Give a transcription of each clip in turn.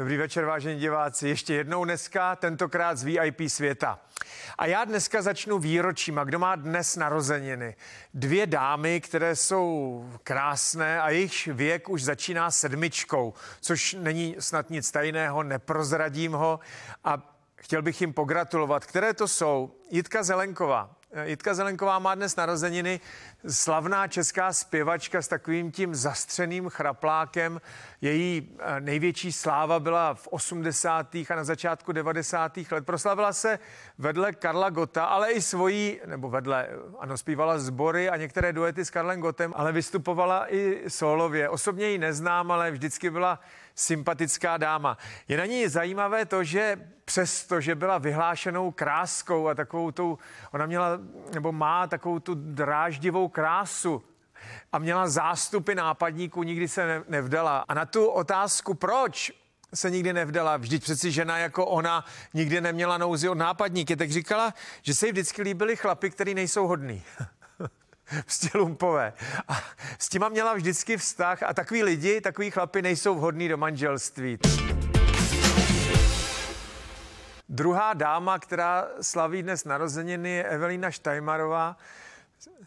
Dobrý večer, vážení diváci. Ještě jednou dneska, tentokrát z VIP světa. A já dneska začnu výročím. A kdo má dnes narozeniny? Dvě dámy, které jsou krásné a jejich věk už začíná sedmičkou, což není snad nic tajného, neprozradím ho. A chtěl bych jim pogratulovat. Které to jsou? Jitka Zelenková. Eh, Jitka Zelenková má dnes narozeniny slavná česká zpěvačka s takovým tím zastřeným chraplákem. Její eh, největší sláva byla v 80. a na začátku 90. let. Proslavila se vedle Karla Gota, ale i svojí, nebo vedle, eh, ano, zpívala sbory a některé duety s Karlem Gotem, ale vystupovala i solově. Osobně ji neznám, ale vždycky byla sympatická dáma. Je na ní zajímavé to, že přesto, že byla vyhlášenou kráskou a takovou tou, ona měla, nebo má takovou tu dráždivou krásu a měla zástupy nápadníků, nikdy se nevdala. A na tu otázku, proč se nikdy nevdala, vždyť přeci žena jako ona nikdy neměla nouzi od nápadníky, tak říkala, že se jí vždycky líbili chlapy, který nejsou hodný. prostě lumpové. A s těma měla vždycky vztah a takový lidi, takový chlapy nejsou vhodný do manželství. Druhá dáma, která slaví dnes narozeniny, je Evelina Štajmarová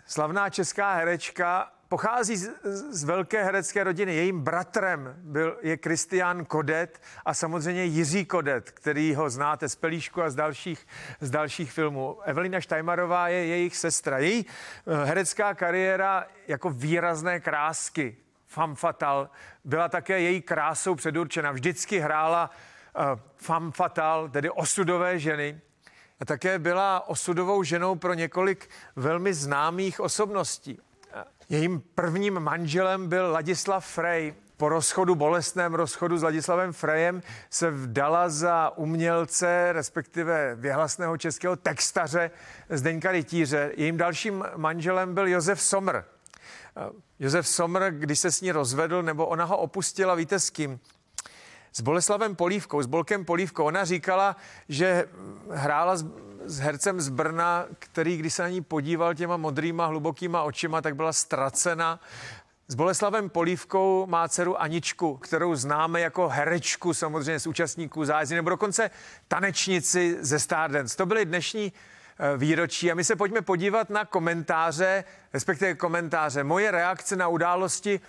slavná česká herečka, pochází z, z velké herecké rodiny. Jejím bratrem byl, je Kristián Kodet a samozřejmě Jiří Kodet, který ho znáte z Pelíšku a z dalších, z dalších filmů. Evelina Štajmarová je jejich sestra. Její eh, herecká kariéra jako výrazné krásky, femme fatal, byla také její krásou předurčena. Vždycky hrála uh, femme fatal, tedy osudové ženy, a také byla osudovou ženou pro několik velmi známých osobností. Jejím prvním manželem byl Ladislav Frey. Po rozchodu, bolestném rozchodu s Ladislavem Frejem se vdala za umělce, respektive věhlasného českého textaře Zdeňka Rytíře. Jejím dalším manželem byl Josef Somr. Josef Somr, když se s ní rozvedl, nebo ona ho opustila, víte s kým? s Boleslavem Polívkou, s Bolkem Polívkou. Ona říkala, že hrála s, s hercem z Brna, který, když se na ní podíval těma modrýma, hlubokýma očima, tak byla ztracena. S Boleslavem Polívkou má dceru Aničku, kterou známe jako herečku samozřejmě z účastníků zájezdy, nebo dokonce tanečnici ze Stardance. To byly dnešní Eh, výročí. A my se pojďme podívat na komentáře, respektive komentáře, moje reakce na události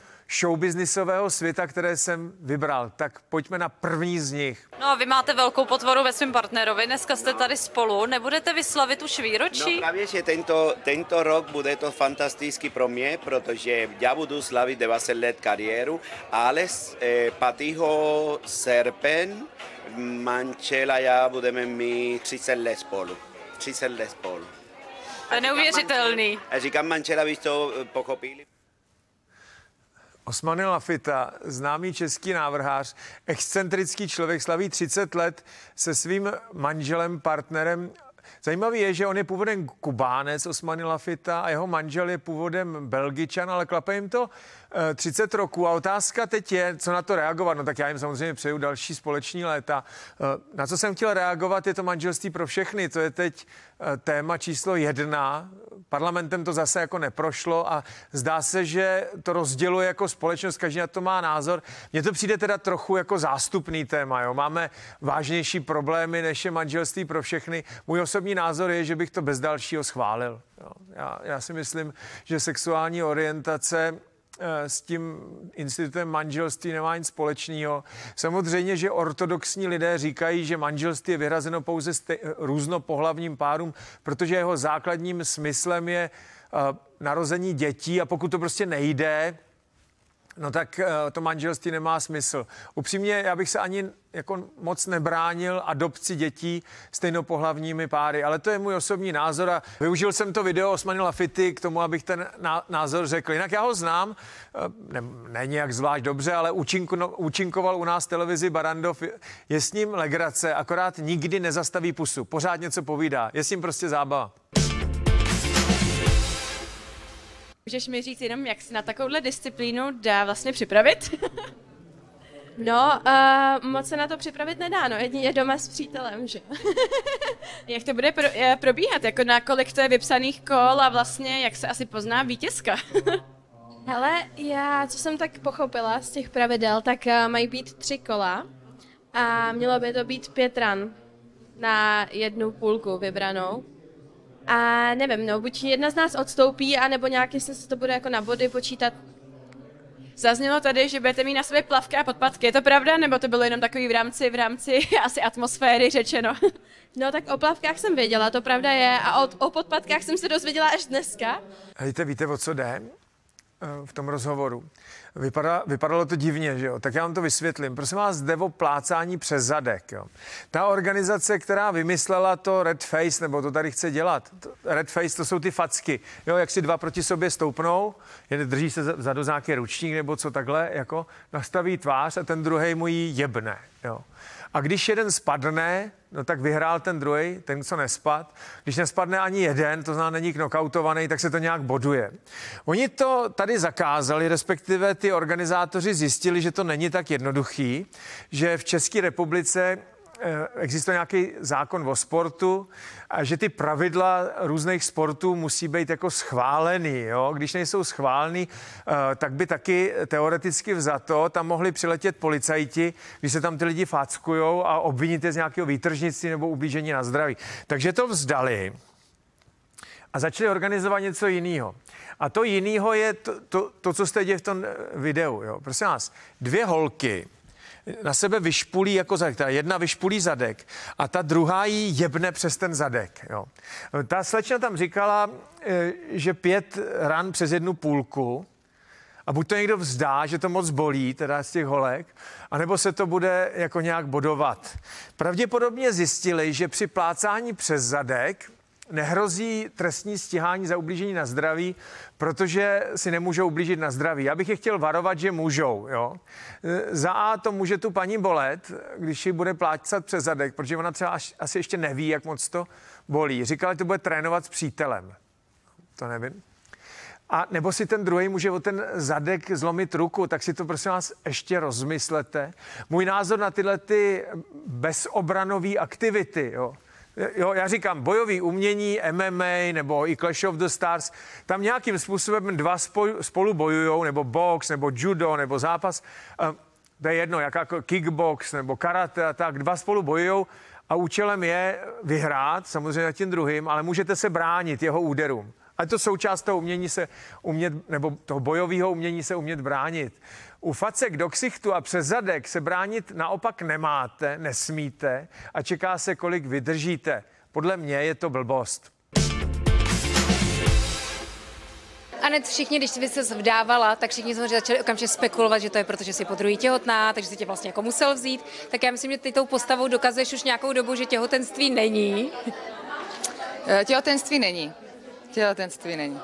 showbiznisového světa, které jsem vybral. Tak pojďme na první z nich. No a vy máte velkou potvoru ve svém partnerovi, dneska jste tady spolu, nebudete vyslavit už výročí? No právě, že tento, tento rok bude to fantastický pro mě, protože já budu slavit 20 let kariéru, ale eh, patiho srpen, mančela já budeme mít 30 let spolu. 30 let spolu. To je neuvěřitelný. A říkám, manžela bych to pochopili. Osmany Lafita, známý český návrhář, excentrický člověk, slaví 30 let se svým manželem, partnerem Zajímavé je, že on je původem Kubánec Osmany Lafita a jeho manžel je původem Belgičan, ale klape jim to 30 eh, roků a otázka teď je, co na to reagovat. No tak já jim samozřejmě přeju další společní léta. Eh, na co jsem chtěl reagovat, je to manželství pro všechny. To je teď Eh, téma číslo jedna. Parlamentem to zase jako neprošlo a zdá se, že to rozděluje jako společnost, každý na to má názor. Mně to přijde teda trochu jako zástupný téma, jo. Máme vážnější problémy, než je manželství pro všechny. Můj osobní názor je, že bych to bez dalšího schválil. Jo. Já, já si myslím, že sexuální orientace Eh, s tím institutem manželství nemá nic společného. Samozřejmě, že ortodoxní lidé říkají, že manželství je vyhrazeno pouze stej- různopohlavním párům, protože jeho základním smyslem je eh, narození dětí a pokud to prostě nejde, No tak eh, to manželství nemá smysl. Upřímně, já bych se ani jako moc nebránil adopci dětí stejnopohlavními páry, ale to je můj osobní názor a využil jsem to video Osmany Lafity k tomu, abych ten názor řekl. Jinak já ho znám, eh, ne, ne nějak zvlášť dobře, ale účinko, no, účinkoval u nás televizi Barandov, je s ním legrace, akorát nikdy nezastaví pusu, pořád něco povídá, je s ním prostě zábava. Můžeš mi říct jenom, jak si na takovouhle disciplínu dá vlastně připravit? no, uh, moc se na to připravit nedá, no jedině doma s přítelem, že? jak to bude pro, je, eh, probíhat, jako na kolik to je vypsaných kol a vlastně jak se asi pozná vítězka? Hele, já, co jsem tak pochopila z těch pravidel, tak uh, mají být tři kola a mělo by to být pět ran na jednu půlku vybranou. A nevím, no, buď jedna z nás odstoupí, anebo nějak, se to bude jako na body počítat. Zaznělo tady, že budete mít na své plavky a podpadky. Je to pravda, nebo to bylo jenom takový v rámci, v rámci asi atmosféry řečeno? No tak o plavkách jsem věděla, to pravda je, a o, o podpadkách jsem se dozvěděla až dneska. Hejte, víte, o co jde? Eh, v tom rozhovoru. Vypadá, vypadalo to divně, že jo? Tak já vám to vysvětlím. Prosím vás, jde o plácání přes zadek. Jo? Ta organizace, která vymyslela to Red Face, nebo to tady chce dělat, Red Face, to jsou ty facky, jo? jak si dva proti sobě stoupnou, jeden drží se za, za nějaký ručník nebo co takhle, jako nastaví tvář a ten druhý mu ji jebne. Jo? A když jeden spadne, no tak vyhrál ten druhý, ten, co nespad. Když nespadne ani jeden, to znamená není knockoutovaný, tak se to nějak boduje. Oni to tady zakázali, respektive ty organizátoři zjistili, že to není tak jednoduchý, že v České republice Eh, existuje nějaký zákon o sportu a že ty pravidla různých sportů musí být jako schválený. Jo? Když nejsou schválený, eh, tak by taky teoreticky vzato tam mohli přiletět policajti, když se tam ty lidi fáckujou a obviníte z nějakého výtržnictví nebo ublížení na zdraví. Takže to vzdali a začali organizovat něco jiného. A to jiného je to, to, to, co jste děli v tom videu. Jo? Prosím vás, dvě holky, na sebe vyšpulí jako zadek, ta jedna vyšpulí zadek a ta druhá jí jebne přes ten zadek. Jo. Ta slečna tam říkala, e, že pět ran přes jednu půlku, a buď to někdo vzdá, že to moc bolí, teda z těch holek, anebo se to bude jako nějak bodovat. Pravděpodobně zjistili, že při plácání přes zadek nehrozí trestní stíhání za ublížení na zdraví, protože si nemůžou ublížit na zdraví. Já bych je chtěl varovat, že můžou. Jo? Za A to může tu paní bolet, když ji bude plácat přes zadek, protože ona třeba až, asi ještě neví, jak moc to bolí. Říkala, že to bude trénovat s přítelem. To nevím. A nebo si ten druhý může o ten zadek zlomit ruku, tak si to prosím vás ještě rozmyslete. Můj názor na tyhle ty bezobranové aktivity, jo, Eh, jo, já říkám, bojový umění, MMA nebo i Clash of the Stars, tam nějakým způsobem dva spolu bojujou, nebo box, nebo judo, nebo zápas, eh, to je jedno, jaká jako kickbox nebo karate a tak, dva spolu bojujou a účelem je vyhrát, samozřejmě tím druhým, ale můžete se bránit jeho úderům. A to součást toho umění se umět, nebo toho bojového umění se umět bránit. U facek do ksichtu a přes zadek se bránit naopak nemáte, nesmíte a čeká se, kolik vydržíte. Podle mě je to blbost. Anet, všichni, když vy se vdávala, tak všichni jsme začali okamžitě spekulovat, že to je proto, že jsi po druhý těhotná, takže si tě vlastně jako musel vzít. Tak já myslím, že ty tou postavou dokazuješ už nějakou dobu, že těhotenství není. Eh, těhotenství není. Těhotenství není.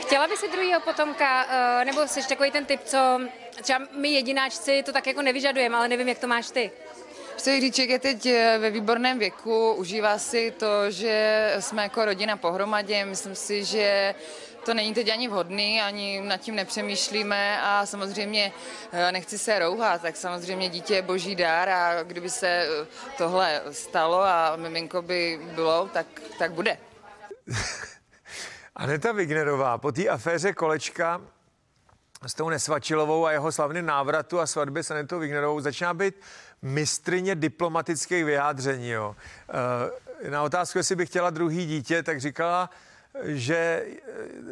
Chtěla by si druhého potomka, eh, nebo jsi takový ten typ, co třeba my jedináčci to tak jako nevyžadujeme, ale nevím, jak to máš ty. Prostě říček je teď eh, ve výborném věku, užívá si to, že jsme jako rodina pohromadě. Myslím si, že to není teď ani vhodný, ani nad tím nepřemýšlíme a samozřejmě eh, nechci se rouhat, tak samozřejmě dítě je boží dár a kdyby se eh, tohle stalo a miminko by bylo, tak, tak bude. Aneta Vignerová, po té aféře kolečka s tou Nesvačilovou a jeho slavným návratu a svatby s Anetou vignerovou začíná být mistrně diplomatických vyjádření. Jo. Eh, na otázku, jestli by chtěla druhý dítě, tak říkala, že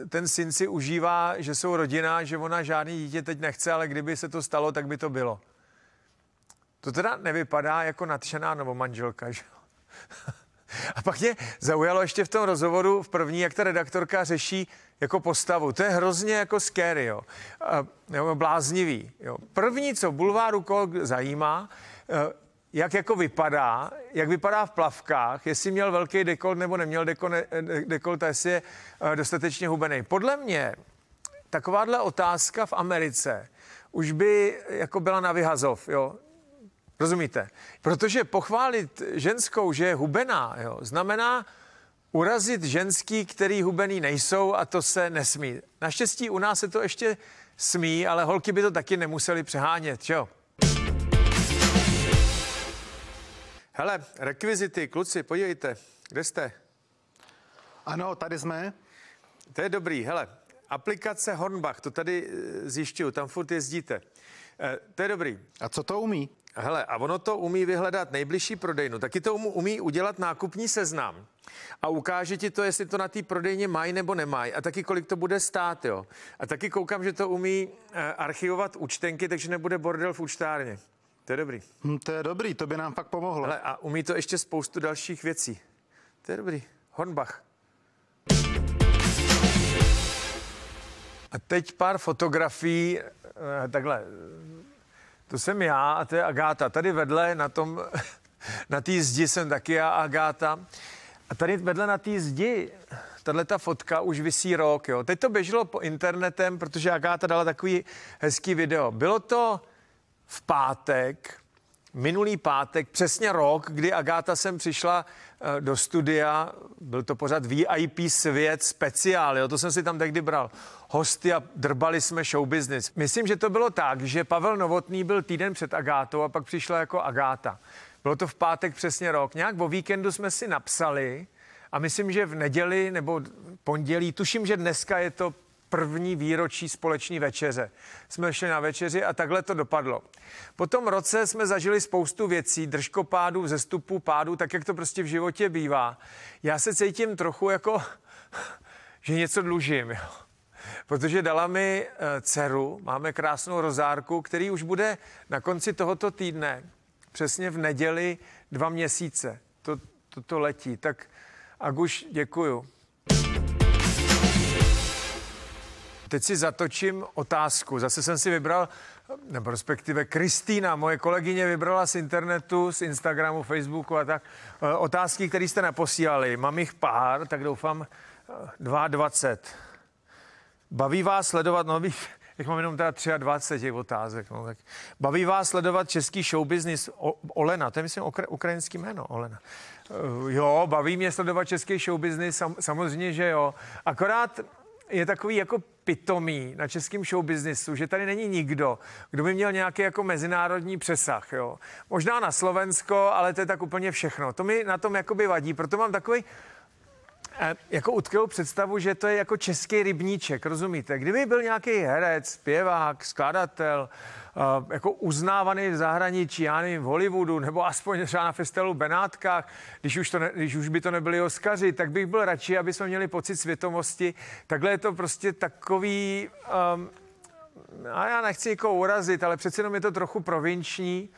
eh, ten syn si užívá, že jsou rodina, že ona žádný dítě teď nechce, ale kdyby se to stalo, tak by to bylo. To teda nevypadá jako nadšená novomanželka. že? A pak mě zaujalo ještě v tom rozhovoru v první, jak ta redaktorka řeší jako postavu. To je hrozně jako scary, jo. Nebo bláznivý. Jo. První, co bulváru kol zajímá, eh, jak jako vypadá, jak vypadá v plavkách, jestli měl velký dekolt nebo neměl eh, dekolt, jestli je eh, dostatečně hubený. Podle mě takováhle otázka v Americe už by jako byla na vyhazov, jo. Rozumíte? Protože pochválit ženskou, že je hubená, jo, znamená, Urazit ženský, který hubený nejsou a to se nesmí. Naštěstí u nás se to ještě smí, ale holky by to taky nemuseli přehánět, jo? Hele, rekvizity, kluci, podívejte, kde jste? Ano, tady jsme. To je dobrý, hele, aplikace Hornbach, to tady eh, zjišťuju, tam furt jezdíte. E, to je dobrý. A co to umí? Hele, a ono to umí vyhledat nejbližší prodejnu, taky to umí udělat nákupní seznam a ukáže ti to, jestli to na té prodejně mají nebo nemají a taky kolik to bude stát, jo. A taky koukám, že to umí eh, archivovat účtenky, takže nebude bordel v účtárně. To je dobrý. Hmm, to je dobrý, to by nám pak pomohlo. Hele, a umí to ještě spoustu dalších věcí. To je dobrý. Hornbach. A teď pár fotografií, eh, takhle, to jsem já a to je Agáta. Tady vedle na tom, na té zdi jsem taky já a Agáta. A tady vedle na té zdi, tahle ta fotka už vysí rok, jo. Teď to běželo po internetem, protože Agáta dala takový hezký video. Bylo to v pátek, minulý pátek, přesně rok, kdy Agáta sem přišla eh, do studia, byl to pořád VIP svět speciál, jo, to jsem si tam tehdy bral, hosty a drbali jsme show business. Myslím, že to bylo tak, že Pavel Novotný byl týden před Agátou a pak přišla jako Agáta. Bylo to v pátek přesně rok. Nějak o víkendu jsme si napsali a myslím, že v neděli nebo pondělí, tuším, že dneska je to první výročí společní večeře. Jsme šli na večeři a takhle to dopadlo. Po tom roce jsme zažili spoustu věcí, držkopádů, zestupů, pádů, tak jak to prostě v životě bývá. Já se cítím trochu jako, že něco dlužím, jo. Protože dala mi eh, dceru, máme krásnou rozárku, který už bude na konci tohoto týdne, přesně v neděli dva měsíce. To, to, to letí. Tak Aguš, děkuju. teď si zatočím otázku. Zase jsem si vybral, nebo respektive Kristýna, moje kolegyně, vybrala z internetu, z Instagramu, Facebooku a tak eh, otázky, které jste naposílali. Mám jich pár, tak doufám 22. Eh, baví vás sledovat nových teď mám jenom teda 23 těch otázek. No, tak. Baví vás sledovat český showbiznis Olena, to je myslím okra, ukrajinský jméno, Olena. Uh, jo, baví mě sledovat český showbiznis, sam, samozřejmě, že jo. Akorát je takový jako pitomí na českém showbiznisu, že tady není nikdo, kdo by měl nějaký jako mezinárodní přesah. Jo. Možná na Slovensko, ale to je tak úplně všechno. To mi na tom jakoby vadí, proto mám takový jako utkvělou představu, že to je jako český rybníček, rozumíte? Kdyby byl nějaký herec, zpěvák, skladatel, jako uznávaný v zahraničí, já nevím, v Hollywoodu, nebo aspoň třeba na festivalu Benátkách, když už, to ne, když už by to nebyli Oskaři, tak bych byl radši, aby jsme měli pocit světomosti. Takhle je to prostě takový, um, a já nechci jako urazit, ale přeci jenom je to trochu provinční,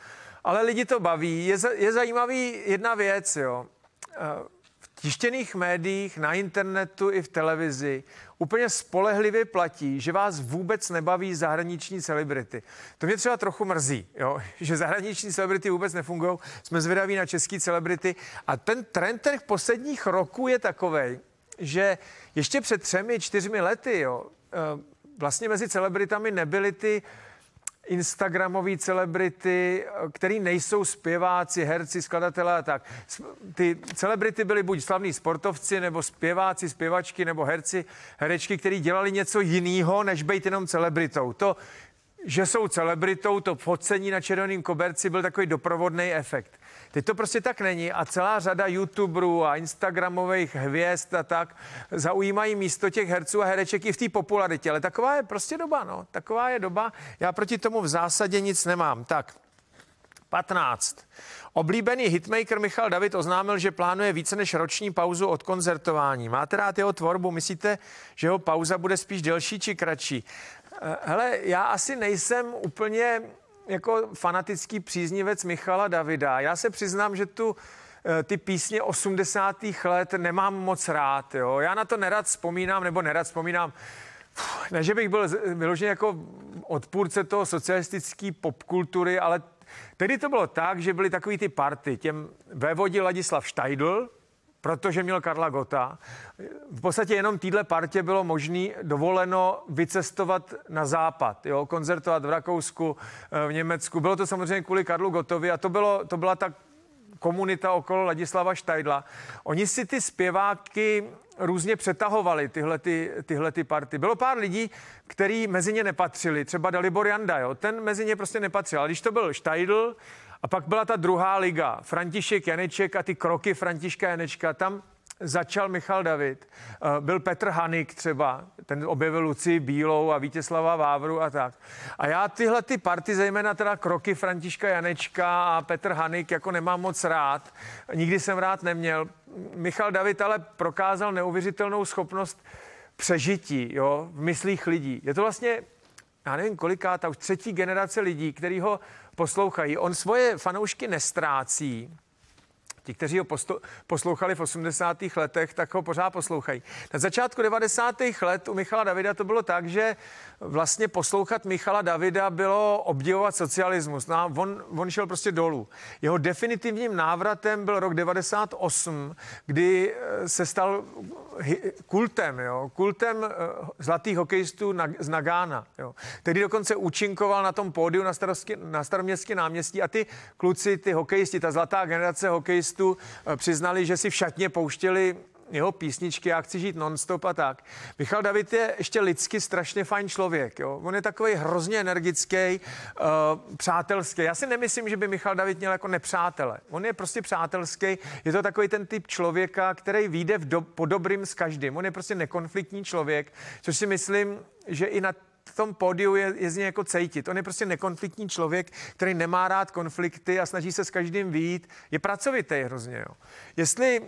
ale lidi to baví. Je, je zajímavý jedna věc, jo. Uh, tištěných médiích, na internetu i v televizi úplně spolehlivě platí, že vás vůbec nebaví zahraniční celebrity. To mě třeba trochu mrzí, jo? že zahraniční celebrity vůbec nefungují. Jsme zvědaví na český celebrity. A ten trend těch posledních roků je takový, že ještě před třemi, čtyřmi lety, jo, eh, vlastně mezi celebritami nebyly ty instagramové celebrity, který nejsou zpěváci, herci, skladatelé a tak. Ty celebrity byly buď slavní sportovci, nebo zpěváci, zpěvačky, nebo herci, herečky, kteří dělali něco jiného, než být jenom celebritou. To, že jsou celebritou, to focení na červeném koberci byl takový doprovodný efekt. Teď to prostě tak není a celá řada youtuberů a instagramových hvězd a tak zaujímají místo těch herců a hereček i v té popularitě, ale taková je prostě doba, no. Taková je doba, já proti tomu v zásadě nic nemám. Tak, 15. Oblíbený hitmaker Michal David oznámil, že plánuje více než roční pauzu od koncertování. Máte rád jeho tvorbu? Myslíte, že jeho pauza bude spíš delší či kratší? Eh, hele, já asi nejsem úplně jako fanatický příznivec Michala Davida. Já se přiznám, že tu eh, ty písně 80. let nemám moc rád. Jo. Já na to nerad vzpomínám, nebo nerad vzpomínám, ne, že bych byl vyložen jako odpůrce toho socialistické popkultury, ale tedy to bylo tak, že byly takový ty party. Těm vévodil Ladislav Štajdl, protože měl Karla Gota. V podstatě jenom týdle partě bylo možné dovoleno vycestovat na západ, jo, koncertovat v Rakousku, eh, v Německu. Bylo to samozřejmě kvůli Karlu Gotovi a to, bylo, to byla ta komunita okolo Ladislava Štajdla. Oni si ty zpěváky různě přetahovali tyhle, ty, tyhle ty party. Bylo pár lidí, který mezi ně nepatřili, třeba Dalibor Janda, jo? ten mezi ně prostě nepatřil. Ale když to byl Štajdl a pak byla ta druhá liga, František Janeček a ty kroky Františka Janečka, tam začal Michal David. Eh, byl Petr Hanik třeba, ten objevil Luci Bílou a Vítěslava Vávru a tak. A já tyhle ty party, zejména teda kroky Františka Janečka a Petr Hanik, jako nemám moc rád. Nikdy jsem rád neměl. Michal David ale prokázal neuvěřitelnou schopnost přežití jo, v myslích lidí. Je to vlastně, já nevím koliká, ta už třetí generace lidí, který ho poslouchají. On svoje fanoušky nestrácí, Ti, kteří ho poslouchali v 80. letech, tak ho pořád poslouchají. Na začátku 90. let u Michala Davida to bylo tak, že vlastně poslouchat Michala Davida bylo obdivovat socialismus. No, on, on šel prostě dolů. Jeho definitivním návratem byl rok 98, kdy eh, se stal eh, kultem, jo? kultem eh, zlatých hokejistů na, z Nagána. Jo? Tedy dokonce účinkoval na tom pódiu na, na staroměstské náměstí a ty kluci, ty hokejisti, ta zlatá generace hokejistů, kytaristů eh, přiznali, že si v šatně pouštěli jeho písničky, já chci žít nonstop a tak. Michal David je ještě lidsky strašně fajn člověk, jo. On je takový hrozně energický, uh, přátelský. Já si nemyslím, že by Michal David měl jako nepřátele. On je prostě přátelský, je to takový ten typ člověka, který vyjde do, po dobrým s každým. On je prostě nekonfliktní člověk, což si myslím, že i na tom pódiu je, je z něj jako cejtit. On je prostě nekonfliktní člověk, který nemá rád konflikty a snaží se s každým výjít. Je pracovitý hrozně. Jo. Jestli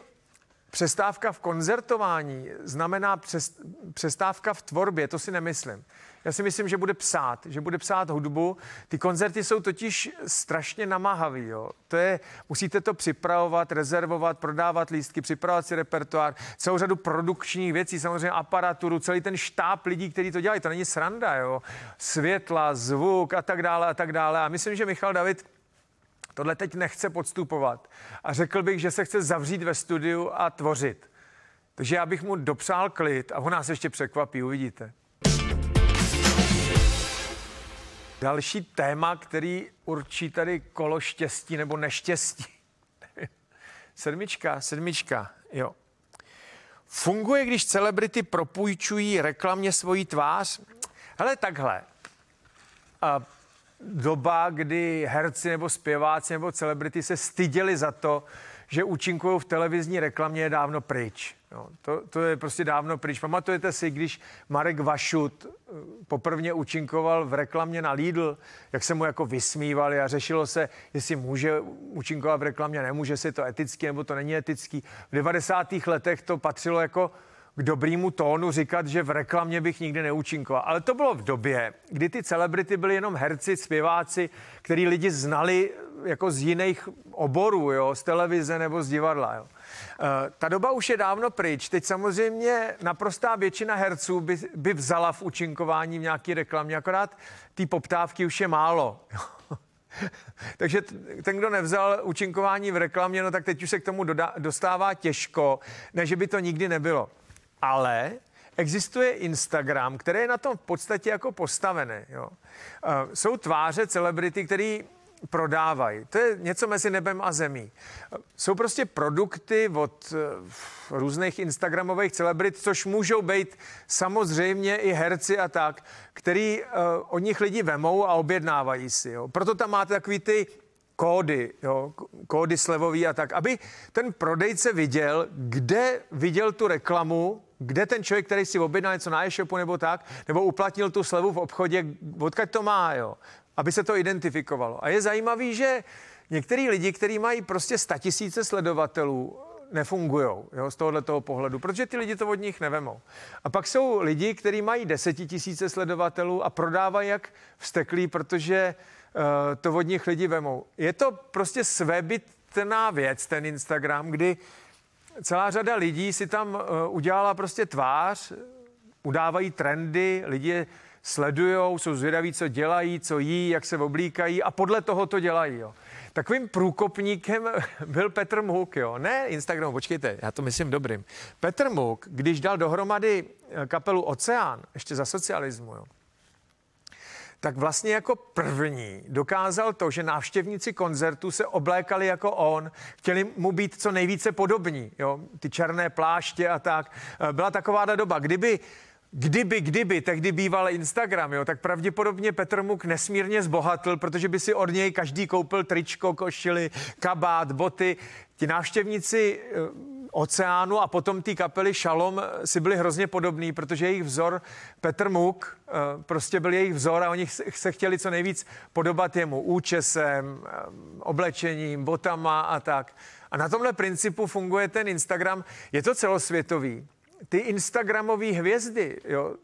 Přestávka v koncertování znamená přes, přestávka v tvorbě, to si nemyslím. Já si myslím, že bude psát, že bude psát hudbu. Ty koncerty jsou totiž strašně namahavý. Jo. To je, musíte to připravovat, rezervovat, prodávat lístky, připravovat si repertoár, celou řadu produkčních věcí, samozřejmě aparaturu, celý ten štáb lidí, kteří to dělají. To není sranda, jo. Světla, zvuk a tak dále a tak dále. A myslím, že Michal David Tohle teď nechce podstupovat. A řekl bych, že se chce zavřít ve studiu a tvořit. Takže já bych mu dopřál klid a on nás ještě překvapí, uvidíte. Další téma, který určí tady kolo štěstí nebo neštěstí. sedmička, sedmička, jo. Funguje, když celebrity propůjčují reklamně svoji tvář? Hele, takhle. A doba, kdy herci nebo zpěváci nebo celebrity se styděli za to, že účinkují v televizní reklamě je dávno pryč. No, to, to je prostě dávno pryč. Pamatujete si, když Marek Vašut eh, poprvně účinkoval v reklamě na Lidl, jak se mu jako vysmívali a řešilo se, jestli může účinkovat v reklamě, nemůže, si to etický nebo to není etický. V 90. letech to patřilo jako k dobrýmu tónu říkat, že v reklamě bych nikdy neúčinkoval. Ale to bylo v době, kdy ty celebrity byly jenom herci, zpěváci, který lidi znali eh, jako z jiných oborů, jo, z televize nebo z divadla. Jo. Eh, ta doba už je dávno pryč. Teď samozřejmě naprostá většina herců by, by vzala v účinkování v nějaký reklamě, akorát ty poptávky už je málo. Takže ten, kdo nevzal účinkování v reklamě, no tak teď už se k tomu doda- dostává těžko, než by to nikdy nebylo ale existuje Instagram, který je na tom v podstatě jako postavený. Jo. Eh, jsou tváře celebrity, který prodávají. To je něco mezi nebem a zemí. Eh, jsou prostě produkty od eh, různých instagramových celebrit, což můžou být samozřejmě i herci a tak, který od nich lidi vemou a objednávají si. Jo. Proto tam máte takový ty kódy, jo, kódy slevový a tak, aby ten prodejce viděl, kde viděl tu reklamu, kde ten člověk, který si objednal něco na e-shopu nebo tak, nebo uplatnil tu slevu v obchodě, odkud to má, jo, aby se to identifikovalo. A je zajímavý, že některý lidi, kteří mají prostě tisíce sledovatelů, nefungují z tohohle toho pohledu, protože ty lidi to od nich nevemou. A pak jsou lidi, kteří mají desetitisíce sledovatelů a prodávají jak vsteklí, protože Eh, to od nich lidi vemou. Je to prostě svébitná věc, ten Instagram, kdy celá řada lidí si tam eh, udělala prostě tvář, udávají trendy, lidi sledujou, jsou zvědaví, co dělají, co jí, jak se oblíkají a podle toho to dělají. Jo. Takovým průkopníkem byl Petr Muk, jo. ne Instagram, počkejte, já to myslím dobrým. Petr Muk, když dal dohromady eh, kapelu Oceán, ještě za socialismu, jo, tak vlastně jako první dokázal to, že návštěvníci koncertu se oblékali jako on, chtěli mu být co nejvíce podobní, jo, ty černé pláště a tak. Eh, byla taková doba, kdyby kdyby, kdyby, tehdy býval Instagram, jo, tak pravděpodobně Petr Muk nesmírně zbohatl, protože by si od něj každý koupil tričko, košili, kabát, boty. Ti návštěvníci eh, oceánu a potom ty kapely Šalom eh, si byli hrozně podobný, protože jejich vzor Petr Muk eh, prostě byl jejich vzor a oni se chtěli co nejvíc podobat jemu účesem, eh, oblečením, botama a tak. A na tomhle principu funguje ten Instagram. Je to celosvětový. Ty Instagramové hvězdy, jo,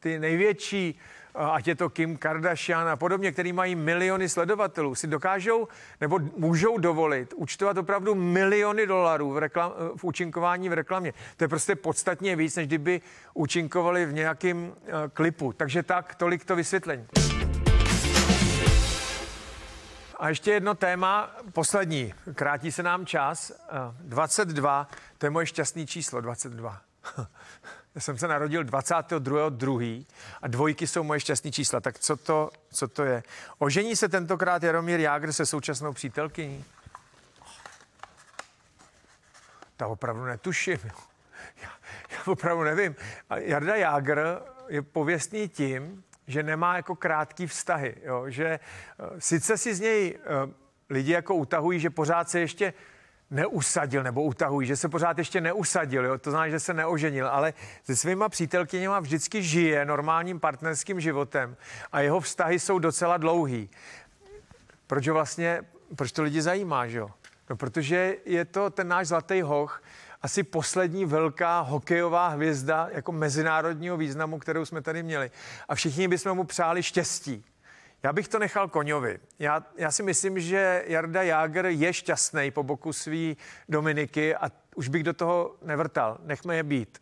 ty největší ať je to Kim Kardashian a podobně, který mají miliony sledovatelů, si dokážou nebo můžou dovolit účtovat opravdu miliony dolarů v, reklam, v účinkování v reklamě. To je prostě podstatně víc, než kdyby účinkovali v nějakém eh, klipu. Takže tak, tolik to vysvětlení. A ještě jedno téma, poslední. Krátí se nám čas. 22, eh, to je moje šťastné číslo, 22. jsem se narodil 22.2. a dvojky jsou moje šťastné čísla. Tak co to, co to je? Ožení se tentokrát Jaromír Jágr se současnou přítelkyní? Ta opravdu netuším. Já, já opravdu nevím. Jarda Jágr je pověstný tím, že nemá jako krátký vztahy. Jo? Že eh, sice si z něj eh, lidi jako utahují, že pořád se ještě neusadil nebo utahují, že se pořád ještě neusadil, jo? to znamená, že se neoženil, ale se svýma přítelkyněma vždycky žije normálním partnerským životem a jeho vztahy jsou docela dlouhý. Proč vlastně, proč to lidi zajímá, že jo? No, protože je to ten náš zlatý hoch, asi poslední velká hokejová hvězda jako mezinárodního významu, kterou jsme tady měli. A všichni bychom mu přáli štěstí. Já bych to nechal Koňovi. Já, já si myslím, že Jarda Jager je šťastný po boku svý Dominiky a už bych do toho nevrtal. Nechme je být.